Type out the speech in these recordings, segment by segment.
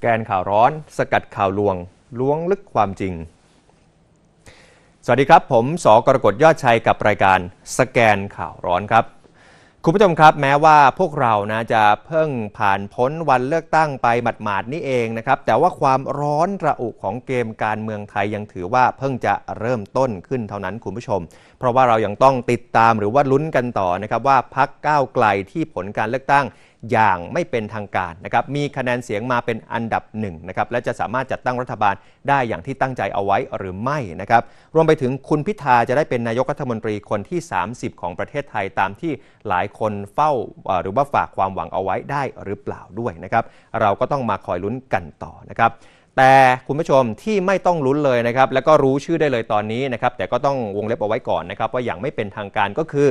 แกนข่าวร้อนสกัดข่าวลวงล้วงลึกความจริง สวัสดีครับผมสกรกฎยอดชัยกับรายการสแกนข่าวร้อนครับ คุณผู้ชมครับ แม้ว่าพวกเรานะจะเพิ่งผ่านพ้นวันเลือกตั้งไปหมาดๆนี่เองนะครับแต่ว่าความร้อนระอุของเกมการเมืองไทยยังถือว่าเพิ่งจะเริ่มต้นขึ้นเท่านั้นคุณผู้ชม เพราะว่าเรายังต้องติดตามหรือว่าลุ้นกันต่อนะครับว่าพักก้าวไกลที่ผลการเลือกตั้งอย่างไม่เป็นทางการนะครับ มีคะแนนเสียงมาเป็นอันดับหนึ่งนะครับ และจะสามารถจัดตั้งรัฐบาลได้อย่างที่ตั้งใจเอาไว้หรือไม่นะครับ รวมไปถึงคุณพิธาจะได้เป็นนายกรัฐมนตรีคนที่ 30 ของประเทศไทยตามที่หลายคนเฝ้าหรือว่าฝากความหวังเอาไว้ได้หรือเปล่าด้วยนะครับ เราก็ต้องมาคอยลุ้นกันต่อนะครับ แต่คุณผู้ชมที่ไม่ต้องลุ้นเลยนะครับ แล้วก็รู้ชื่อได้เลยตอนนี้นะครับ แต่ก็ต้องวงเล็บเอาไว้ก่อนนะครับว่าอย่างไม่เป็นทางการก็คือ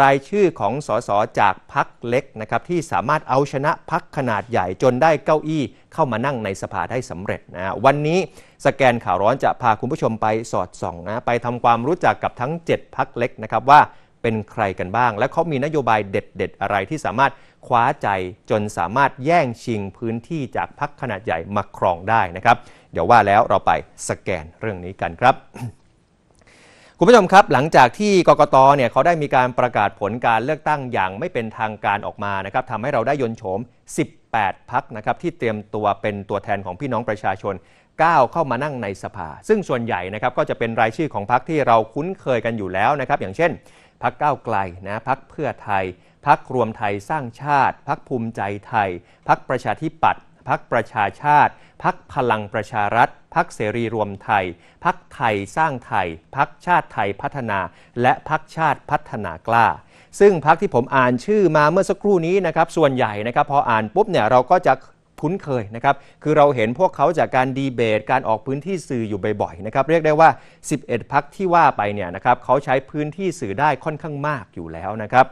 รายชื่อของสสจากพักเล็กนะครับที่สามารถเอาชนะพักขนาดใหญ่จนได้เก้าอี้ เข้ามานั่งในสภาได้สำเร็จนะวันนี้สแกนข่าวร้อนจะพาคุณผู้ชมไปสอดส่องนะไปทำความรู้จักกับทั้ง 7พักเล็กนะครับว่าเป็นใครกันบ้าง และเขามีนโยบายเด็ดๆอะไรที่สามารถ คว้าใจจนสามารถแย่งชิงพื้นที่จากพักขนาดใหญ่มาครองได้นะครับ เดี๋ยวว่าแล้วเราไปสแกนเรื่องนี้กันครับคุณผู้ชมครับ หลังจากที่กกตเนี่ยเขาได้มีการประกาศผลการเลือกตั้งอย่างไม่เป็นทางการออกมานะครับทำให้เราได้ยนโฉม 18 พักนะครับที่เตรียมตัวเป็นตัวแทนของพี่น้องประชาชนก้าวเข้ามานั่งในสภา ซึ่งส่วนใหญ่นะครับก็จะเป็นรายชื่อของพักที่เราคุ้นเคยกันอยู่แล้วนะครับอย่างเช่น พักก้าวไกลนะพักเพื่อไทยพักรวมไทยสร้างชาติพักภูมิใจไทยพักประชาธิปัตย์พักประชาชาติ พักพลังประชารัฐ พักเสรีรวมไทย พักไทยสร้างไทย พักชาติไทยพัฒนา และพักชาติพัฒนากล้า ซึ่งพักที่ผมอ่านชื่อมาเมื่อสักครู่นี้นะครับ ส่วนใหญ่นะครับ พออ่านปุ๊บเนี่ยเราก็จะคุ้นเคยนะครับ คือเราเห็นพวกเขาจากการดีเบตการออกพื้นที่สื่ออยู่บ่อยๆนะครับ เรียกได้ว่า 11 พักที่ว่าไปเนี่ยนะครับเขาใช้พื้นที่สื่อได้ค่อนข้างมากอยู่แล้วนะครับ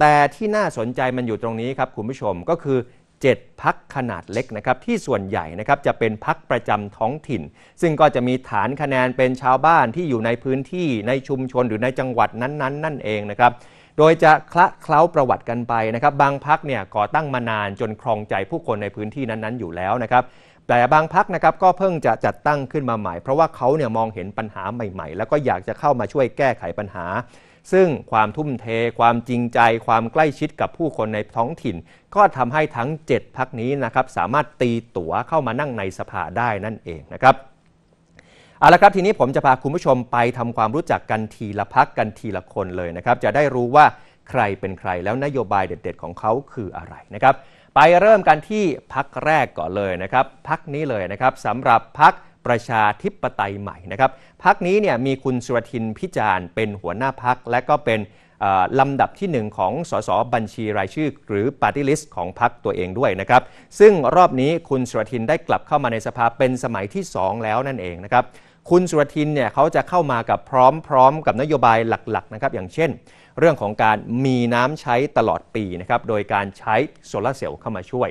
แต่ที่น่าสนใจมันอยู่ตรงนี้ครับคุณผู้ชมก็คือ7พักขนาดเล็กนะครับที่ส่วนใหญ่นะครับจะเป็นพักประจำท้องถิ่น ซึ่งก็จะมีฐานคะแนนเป็นชาวบ้านที่อยู่ในพื้นที่ในชุมชนหรือในจังหวัดนั้นๆ นั่นเองนะครับโดยจะคละเคล้าประวัติกันไปนะครับ บางพักเนี่ยก่อตั้งมานานจนครองใจผู้คนในพื้นที่นั้น ๆ อยู่แล้วนะครับแต่บางพักนะครับก็เพิ่งจะจัดตั้งขึ้นมาใหม่ เพราะว่าเขาเนี่ยมองเห็นปัญหาใหม่ๆ แล้วก็อยากจะเข้ามาช่วยแก้ไขปัญหาซึ่งความทุ่มเทความจริงใจความใกล้ชิดกับผู้คนในท้องถิ่น ก็ทำให้ทั้ง 7พักนี้นะครับ สามารถตีตั๋วเข้ามานั่งในสภาได้นั่นเองนะครับเอาละครับทีนี้ผมจะพาคุณผู้ชมไปทำความรู้จักกันทีละพักกันทีละคนเลยนะครับจะได้รู้ว่าใครเป็นใคร แล้วนโยบายเด็ดๆ ของเขาคืออะไรนะครับไปเริ่มกันที่พักแรกก่อนเลยนะครับพักนี้เลยนะครับสำหรับพักประชาธิปไตยใหม่นะครับพักนี้เนี่ยมีคุณสุรทินพิจาร์เป็นหัวหน้าพัก และก็เป็นลำดับที่1ของสสบัญชีรายชื่อ หรือปาร์ตี้ลิสต์ของพรรคตัวเองด้วยนะครับ ซึ่งรอบนี้คุณสุรทินได้กลับเข้ามาในสภาเป็นสมัยที่ 2 แล้วนั่นเองนะครับคุณสุรทินเนี่ยเขาจะเข้ามากับพร้อมๆ กับนโยบายหลักๆนะครับ อย่างเช่น เรื่องของการมีน้ำใช้ตลอดปีนะครับโดยการใช้โซลาเซลล์เข้ามาช่วย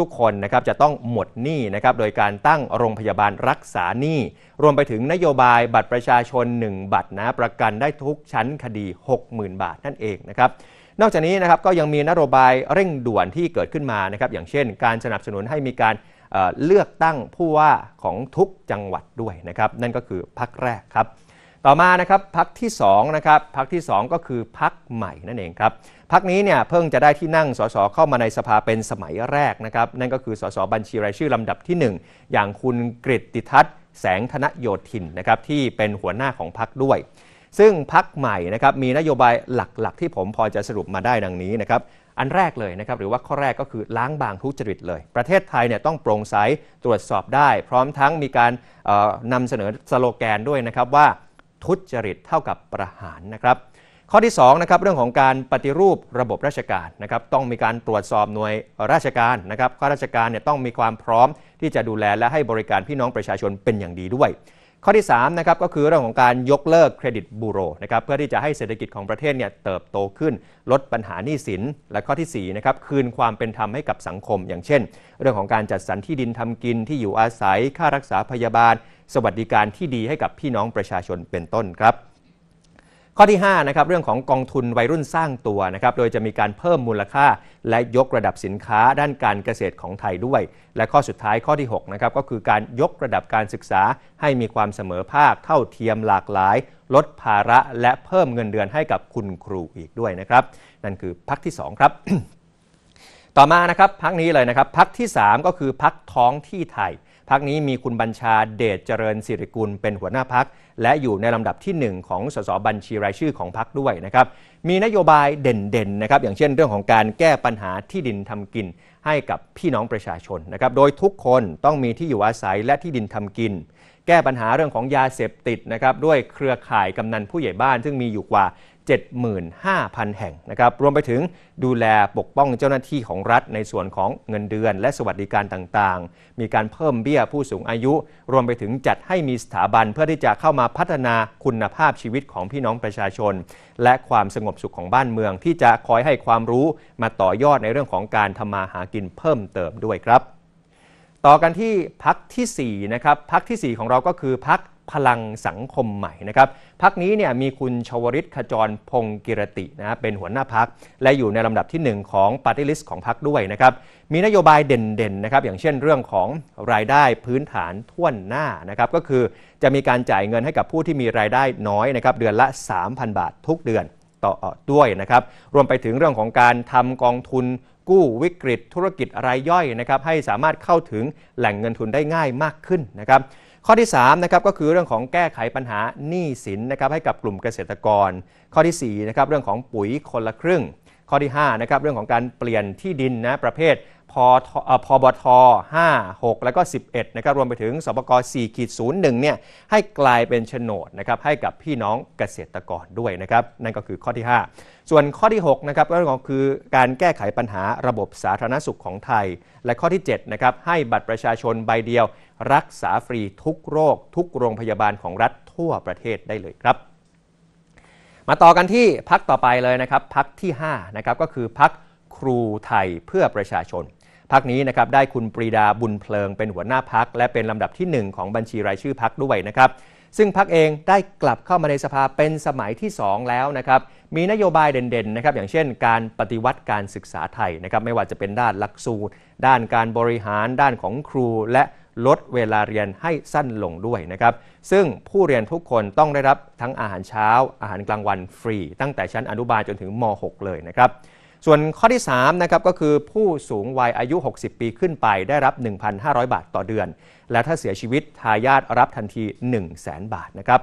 ทุก ๆ คนนะครับจะต้องหมดหนี้นะครับโดยการตั้งโรงพยาบาลรักษาหนี้ รวมไปถึงนโยบายบัตรประชาชน 1 บัตรนะประกันได้ทุกชั้นคดี 60,000 บาทนั่นเองนะครับนอกจากนี้นะครับก็ยังมีนโยบายเร่งด่วนที่เกิดขึ้นมานะครับ อย่างเช่นการสนับสนุนให้มีการเลือกตั้งผู้ว่าของทุกจังหวัดด้วยนะครับ นั่นก็คือพักแรกครับต่อมานะครับพักที่2นะครับพักที่ 2 ก็คือพักใหม่นั่นเองครับพักนี้เนี่ยเพิ่งจะได้ที่นั่งสสเข้ามาในสภาเป็นสมัยแรกนะครับนั่นก็คือสสบัญชีรายชื่อลำดับที่ 1 อย่างคุณกริติทัศน์แสงธนโยธินนะครับที่เป็นหัวหน้าของพักด้วย ซึ่งพักใหม่นะครับมีนโยบายหลักๆ ที่ผมพอจะสรุปมาได้ดังนี้นะครับอันแรกเลยนะครับหรือว่าข้อแรกก็คือล้างบางทุจริตเลย ประเทศไทยเนี่ยต้องโปร่งใสตรวจสอบได้ พร้อมทั้งมีการนำเสนอสโลแกนด้วยนะครับว่าทุจริตเท่ากับประหารนะครับ ข้อที่2นะครับเรื่องของการปฏิรูประบบราชการนะครับต้องมีการตรวจสอบหน่วยราชการนะครับข้าราชการเนี่ยต้องมีความพร้อมที่จะดูแล และให้บริการพี่น้องประชาชนเป็นอย่างดีด้วยข้อที่3นะครับก็คือเรื่องของการยกเลิกเครดิตบูโรนะครับเพื่อที่จะให้เศรษฐกิจของประเทศเนี่ยเติบโตขึ้น ลดปัญหาหนี้สิน และข้อที่4นะครับคืนความเป็นธรรมให้กับสังคม อย่างเช่น เรื่องของการจัดสรรที่ดินทำกินที่อยู่อาศัยค่ารักษาพยาบาล สวัสดิการที่ดีให้กับพี่น้องประชาชนเป็นต้นครับข้อที่5นะครับเรื่องของกองทุนวัยรุ่นสร้างตัวนะครับโดยจะมีการเพิ่มมูลค่าและยกระดับสินค้าด้านการเกษตรของไทยด้วย และข้อสุดท้ายข้อที่6นะครับก็คือการยกระดับการศึกษาให้มีความเสมอภาค เท่าเทียมหลากหลาย ลดภาระและเพิ่มเงินเดือนให้กับคุณครูอีกด้วยนะครับนั่นคือพักที่ 2 ครับ ต่อมานะครับพักนี้เลยนะครับพักที่ 3 ก็คือพักท้องที่ไทยพักนี้มีคุณบัญชาเดชเจริญสิริกุลเป็นหัวหน้าพักและอยู่ในลำดับที่ 1 ของสสบัญชีรายชื่อของพักด้วยนะครับมีนโยบายเด่นๆนะครับอย่างเช่นเรื่องของการแก้ปัญหาที่ดินทำกินให้กับพี่น้องประชาชนนะครับโดยทุกคนต้องมีที่อยู่อาศัยและที่ดินทำกิน แก้ปัญหาเรื่องของยาเสพติดนะครับด้วยเครือข่ายกำนันผู้ใหญ่บ้านซึ่งมีอยู่กว่า75,000 แห่งนะครับรวมไปถึงดูแลปกป้องเจ้าหน้าที่ของรัฐ ในส่วนของเงินเดือนและสวัสดิการต่างๆ มีการเพิ่มเบี้ยผู้สูงอายุ รวมไปถึงจัดให้มีสถาบันเพื่อที่จะเข้ามาพัฒนาคุณภาพชีวิตของพี่น้องประชาชน และความสงบสุขของบ้านเมืองที่จะคอยให้ความรู้มาต่อยอดในเรื่องของการทำมาหากินเพิ่มเติมด้วยครับ ต่อกันที่พักที่4นะครับพักที่ 4 ของเราก็คือพักพลังสังคมใหม่นะครับพักนี้เนี่ยมีคุณชวริตขจรพงกิรตินะเป็นหัวหน้าพัก และอยู่ในลำดับที่ 1 ของปาร์ตี้ลิสต์ของพักด้วยนะครับมีนโยบายเด่นๆนะครับอย่างเช่นเรื่องของรายได้พื้นฐานท่วหน้านะครับก็คือจะมีการจ่ายเงินให้กับผู้ที่มีรายได้น้อยนะครับเดือนละ 3,000 บาททุกเดือนต่อด้วยนะครับรวมไปถึงเรื่องของการทำกองทุนกู้วิกฤตธุรกิจรายย่อยนะครับให้สามารถเข้าถึงแหล่งเงินทุนได้ง่ายมากขึ้นนะครับข้อที่3นะครับก็คือเรื่องของแก้ไขปัญหาหนี้สินนะครับให้กับกลุ่มเกษตรกร ข้อที่4นะครับเรื่องของปุ๋ยคนละครึ่ง ข้อที่5นะครับเรื่องของการเปลี่ยนที่ดินนะประเภทพบท5 6 แล้วก็ 11นะครับ รวมไปถึง สปก4ขีด01เนี่ย ให้กลายเป็นโฉนดนะครับ ให้กับพี่น้องเกษตรกรด้วยนะครับ นั่นก็คือข้อที่ 5 ส่วนข้อที่6นะครับ ก็คือการแก้ไขปัญหาระบบสาธารณสุขของไทย และข้อที่7นะครับ ให้บัตรประชาชนใบเดียว รักษาฟรีทุกโรคทุกโรงพยาบาลของรัฐทั่วประเทศได้เลยครับ มาต่อกันที่พักต่อไปเลยนะครับพักที่5นะครับ ก็คือพักครูไทยเพื่อประชาชนพักนี้นะครับได้คุณปรีดาบุญเพลิงเป็นหัวหน้าพัก และเป็นลำดับที่ 1 ของบัญชีรายชื่อพักด้วยนะครับ ซึ่งพักเองได้กลับเข้ามาในสภาเป็นสมัยที่ 2 แล้วนะครับมีนโยบายเด่นๆนะครับอย่างเช่นการปฏิวัติการศึกษาไทยนะครับไม่ว่าจะเป็นด้านหลักสูตร ด้านการบริหาร ด้านของครู และลดเวลาเรียนให้สั้นลงด้วยนะครับซึ่งผู้เรียนทุกคนต้องได้รับทั้งอาหารเช้าอาหารกลางวันฟรี ตั้งแต่ชั้นอนุบาลจนถึงม .6 เลยนะครับส่วนข้อที่3นะครับก็คือผู้สูงวัยอายุ 60 ปีขึ้นไปได้รับ 1,500 บาทต่อเดือน และถ้าเสียชีวิตทายาทรับทันที 1 0 0 0 0แบาทนะครับ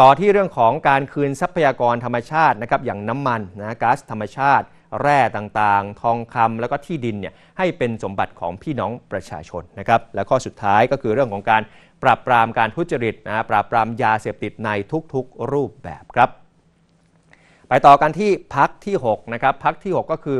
ต่อที่เรื่องของการคืนทรัพยากรธรรมชาตินะครับอย่างน้ำมันนะก๊าซธรรมชาติแร่ต่างๆ ทองคำแล้วก็ที่ดินเนี่ยให้เป็นสมบัติของพี่น้องประชาชนนะครับและข้อสุดท้ายก็คือเรื่องของการปราบปรามการทุจริตนะปราบปรามยาเสพติดในทุกๆ รูปแบบครับไปต่อกันที่พักที่6นะครับพักที่ 6 ก็คือ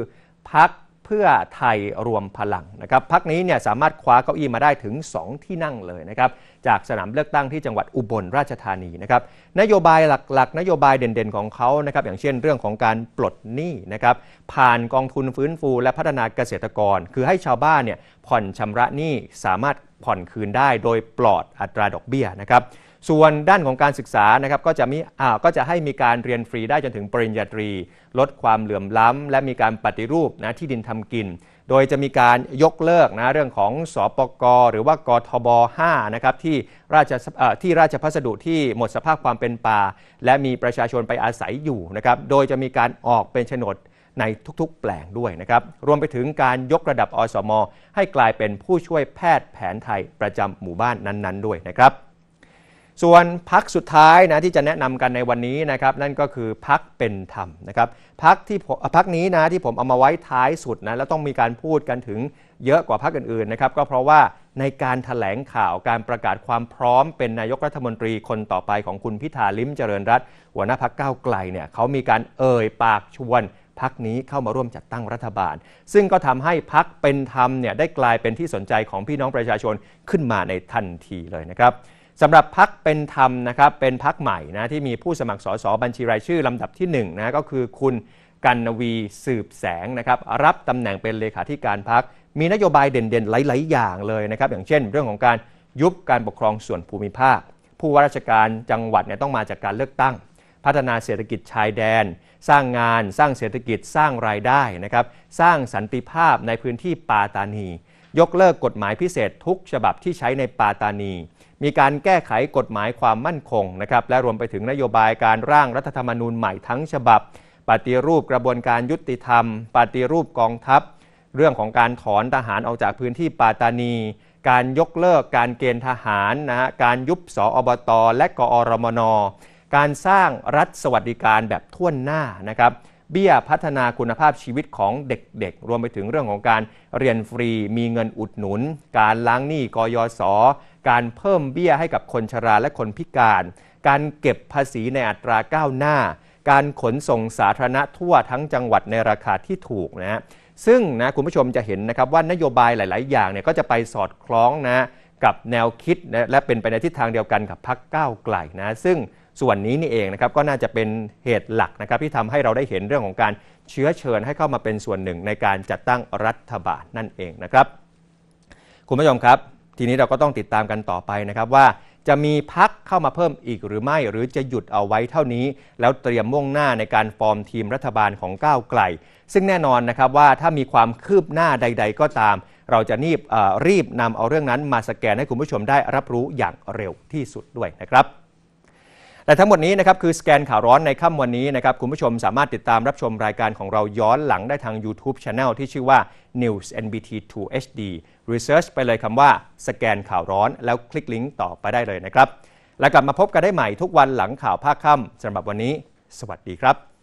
พักเพื่อไทยรวมพลังนะครับพักนี้เนี่ยสามารถคว้าเก้าอี้มาได้ถึง 2 ที่นั่งเลยนะครับจากสนามเลือกตั้งที่จังหวัดอุบลราชธานีนะครับ นโยบายหลักๆ นโยบายเด่นๆของเขานะครับอย่างเช่นเรื่องของการปลดหนี้นะครับผ่านกองทุนฟื้นฟูและพัฒนาเกษตรกร คือให้ชาวบ้านเนี่ยผ่อนชำระหนี้สามารถผ่อนคืนได้ โดยปลอดอัตราดอกเบี้ยนะครับส่วนด้านของการศึกษานะครับก็จะมีก็จะให้มีการเรียนฟรีได้จนถึงปริญญาตรี ลดความเหลื่อมล้ำ และมีการปฏิรูปนะที่ดินทำกิน โดยจะมีการยกเลิกนะเรื่องของสอปกรหรือว่ากทบ5นะครับที่ราชที่ราชพัสดุที่หมดสภาพความเป็นป่า และมีประชาชนไปอาศัยอยู่นะครับโดยจะมีการออกเป็นโฉนดในทุกๆแปลงด้วยนะครับ รวมไปถึงการยกระดับอสมให้กลายเป็นผู้ช่วยแพทย์แผนไทยประจำหมู่บ้านนั้น ๆด้วยนะครับส่วนพักสุดท้ายนะที่จะแนะนำกันในวันนี้นะครับ นั่นก็คือพักเป็นธรรมนะครับพักที่พักนี้นะที่ผมเอามาไว้ท้ายสุดนะแล้วต้องมีการพูดกันถึงเยอะกว่าพักอื่นๆนะครับก็เพราะว่าในการถแถลงข่าวการประกาศความพร้อมเป็นนายกรัฐมนตรีคนต่อไปของคุณพิธาลิ้มเจริญรัตหัวหน้าพักก้าวไกลเนี่ยเขามีการเอ่ยปากชวนพักนี้เข้ามาร่วมจัดตั้งรัฐบาล ซึ่งก็ทำให้พักเป็นธรรมเนี่ยได้กลายเป็นที่สนใจของพี่น้องประชาชนขึ้นมาในทันทีเลยนะครับสำหรับพักเป็นธรรมนะครับเป็นพักใหม่นะที่มีผู้สมัครสสบัญชีรายชื่อลำดับที่1นะก็คือคุณกันนวีสืบแสงนะครับรับตำแหน่งเป็นเลขาธิการพัก มีนโยบายเด่นๆหลายๆอย่างเลยนะครับอย่างเช่น เรื่องของการยุบการปกครองส่วนภูมิภาค ผู้ว่าราชการจังหวัดเนี่ยต้องมาจากการเลือกตั้งพัฒนาเศรษฐกิจชายแดน สร้างงานสร้างเศรษฐกิจสร้างรายได้นะครับสร้างสันติภาพในพื้นที่ปาตานียกเลิกกฎหมายพิเศษทุกฉบับที่ใช้ในปาตานี มีการแก้ไขกฎหมายความมั่นคงนะครับ และรวมไปถึงนโยบายการร่างรัฐธรรมนูญใหม่ทั้งฉบับ ปฏิรูปกระบวนการยุติธรรม ปฏิรูปกองทัพ เรื่องของการถอนทหารออกจากพื้นที่ปาตานี การยกเลิกการเกณฑ์ทหารนะฮะการยุบสอบตและกอรมน การสร้างรัฐสวัสดิการแบบท่วนหน้านะครับเบี้ยพัฒนาคุณภาพชีวิตของเด็กๆ รวมไปถึงเรื่องของการเรียนฟรี มีเงินอุดหนุน การล้างหนี้กยศการเพิ่มเบี้ยให้กับคนชราและคนพิการ การเก็บภาษีในอัตราก้าวหน้า การขนส่งสาธารณะทั่วทั้งจังหวัดในราคาที่ถูกนะฮะซึ่งนะคุณผู้ชมจะเห็นนะครับว่านโยบายหลายๆ อย่างเนี่ยก็จะไปสอดคล้องนะกับแนวคิดและเป็นไปในทิศทางเดียวกันกับพักก้าวไกลนะ ซึ่งส่วนนี้นี่เองนะครับก็น่าจะเป็นเหตุหลักนะครับ ที่ทำให้เราได้เห็นเรื่องของการเชื้อเชิญให้เข้ามาเป็นส่วนหนึ่งในการจัดตั้งรัฐบาลนั่นเองนะครับ คุณผู้ชมครับทีนี้เราก็ต้องติดตามกันต่อไปนะครับว่าจะมีพักเข้ามาเพิ่มอีกหรือไม่หรือจะหยุดเอาไว้เท่านี้ แล้วเตรียมมุ่งหน้าในการฟอร์มทีมรัฐบาลของก้าวไกล ซึ่งแน่นอนนะครับว่าถ้ามีความคืบหน้าใด ๆ ก็ตาม เราจะรีบรีบนำเอาเรื่องนั้น มาสแกนให้คุณผู้ชมได้รับรู้อย่างเร็วที่สุดด้วยนะครับแต่ทั้งหมดนี้นะครับคือสแกนข่าวร้อนในค่ำวันนี้นะครับคุณผู้ชมสามารถติดตามรับชมรายการของเราย้อนหลังได้ทาง YouTube Channel ที่ชื่อว่า News NBT 2 HD Research ไปเลยคำว่าสแกนข่าวร้อนแล้วคลิกลิงก์ต่อไปได้เลยนะครับ และกลับมาพบกันได้ใหม่ทุกวันหลังข่าวภาคค่ำสำหรับวันนี้ สวัสดีครับ